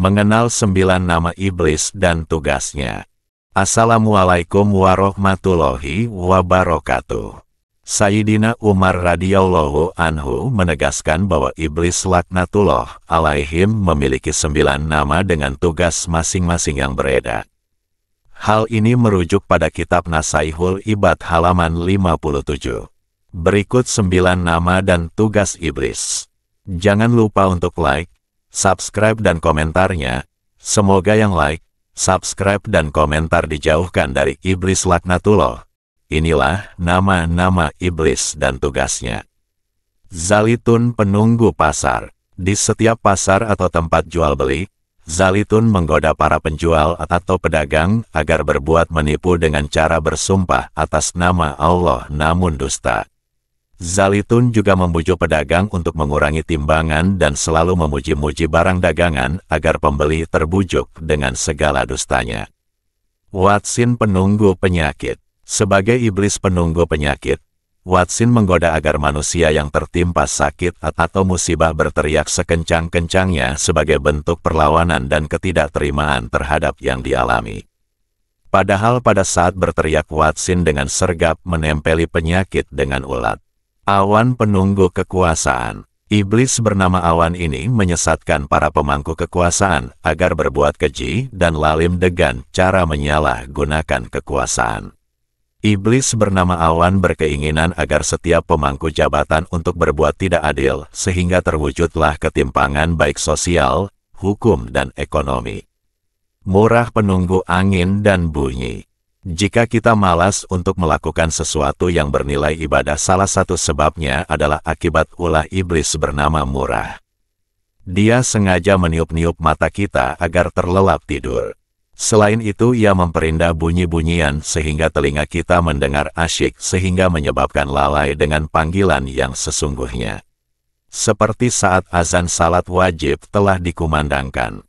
mengenal sembilan nama iblis dan tugasnya. Assalamualaikum warahmatullahi wabarakatuh. Sayyidina Umar radhiyallahu anhu menegaskan bahwa iblis laknatullah alaihim memiliki sembilan nama dengan tugas masing-masing yang berbeda. Hal ini merujuk pada kitab Nasaihul Ibad halaman 57. Berikut sembilan nama dan tugas iblis. Jangan lupa untuk like, subscribe dan komentarnya. Semoga yang like, subscribe dan komentar dijauhkan dari iblis laknatullah. Inilah nama-nama iblis dan tugasnya. Zalitun penunggu pasar. Di setiap pasar atau tempat jual beli, Zalitun menggoda para penjual atau pedagang agar berbuat menipu dengan cara bersumpah atas nama Allah namun dusta. Zalitun juga membujuk pedagang untuk mengurangi timbangan dan selalu memuji-muji barang dagangan agar pembeli terbujuk dengan segala dustanya. Watsin penunggu penyakit Sebagai iblis penunggu penyakit, watsin menggoda agar manusia yang tertimpa sakit atau musibah berteriak sekencang-kencangnya sebagai bentuk perlawanan dan ketidakterimaan terhadap yang dialami. Padahal pada saat berteriak watsin dengan sergap menempeli penyakit dengan ulat. Awan penunggu kekuasaan. Iblis bernama Awan ini menyesatkan para pemangku kekuasaan agar berbuat keji dan lalim degan cara menyalahgunakan kekuasaan. Iblis bernama Awan berkeinginan agar setiap pemangku jabatan untuk berbuat tidak adil sehingga terwujudlah ketimpangan baik sosial, hukum dan ekonomi. Murah penunggu angin dan bunyi jika kita malas untuk melakukan sesuatu yang bernilai ibadah, salah satu sebabnya adalah akibat ulah iblis bernama murah. Dia sengaja meniup-niup mata kita agar terlelap tidur. Selain itu, ia memperindah bunyi-bunyian sehingga telinga kita mendengar asyik sehingga menyebabkan lalai dengan panggilan yang sesungguhnya. Seperti saat azan salat wajib telah dikumandangkan.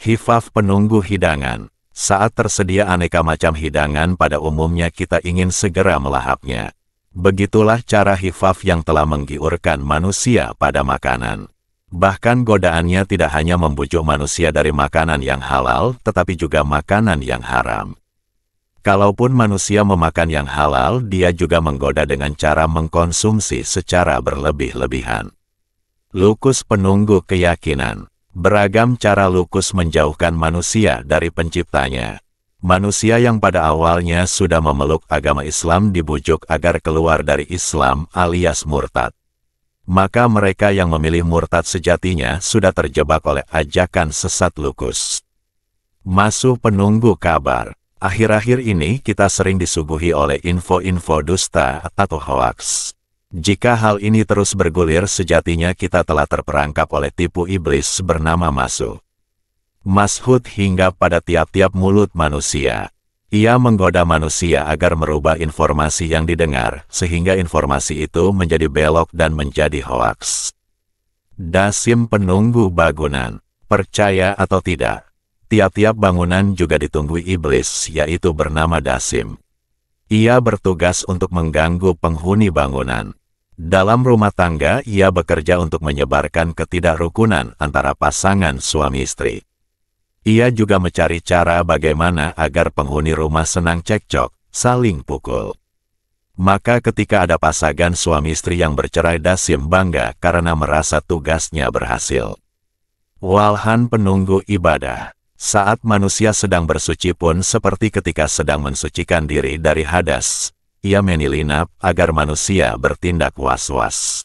Hifaf penunggu hidangan saat tersedia aneka macam hidangan pada umumnya kita ingin segera melahapnya. Begitulah cara hifaf yang telah menggiurkan manusia pada makanan. Bahkan godaannya tidak hanya membujuk manusia dari makanan yang halal, tetapi juga makanan yang haram. Kalaupun manusia memakan yang halal, dia juga menggoda dengan cara mengkonsumsi secara berlebih-lebihan. Lukus penunggu keyakinan Beragam cara Lukus menjauhkan manusia dari penciptanya. Manusia yang pada awalnya sudah memeluk agama Islam dibujuk agar keluar dari Islam alias murtad. Maka mereka yang memilih murtad sejatinya sudah terjebak oleh ajakan sesat Lukus. Masuk penunggu kabar. Akhir-akhir ini kita sering disuguhi oleh info-info dusta atau hoaks. Jika hal ini terus bergulir sejatinya kita telah terperangkap oleh tipu iblis bernama Masu. Mashud hingga pada tiap-tiap mulut manusia. Ia menggoda manusia agar merubah informasi yang didengar, sehingga informasi itu menjadi belok dan menjadi hoaks. Dasim penunggu bangunan, percaya atau tidak, tiap-tiap bangunan juga ditunggu iblis, yaitu bernama Dasim. Ia bertugas untuk mengganggu penghuni bangunan. Dalam rumah tangga, ia bekerja untuk menyebarkan ketidakrukunan antara pasangan suami istri. Ia juga mencari cara bagaimana agar penghuni rumah senang cekcok, saling pukul. Maka ketika ada pasangan suami istri yang bercerai Dasim bangga karena merasa tugasnya berhasil. Walhan penunggu ibadah. Saat manusia sedang bersuci pun seperti ketika sedang mensucikan diri dari hadas, ia menilinap agar manusia bertindak was-was.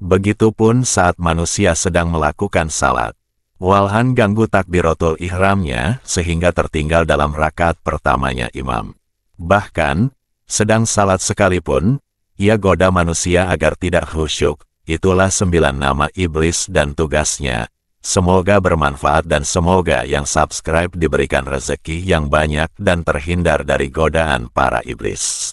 Begitupun saat manusia sedang melakukan salat. Walhan ganggu takbiratul ihramnya sehingga tertinggal dalam rakaat pertamanya imam. Bahkan, sedang salat sekalipun, ia goda manusia agar tidak khusyuk. Itulah sembilan nama iblis dan tugasnya. Semoga bermanfaat dan semoga yang subscribe diberikan rezeki yang banyak dan terhindar dari godaan para iblis.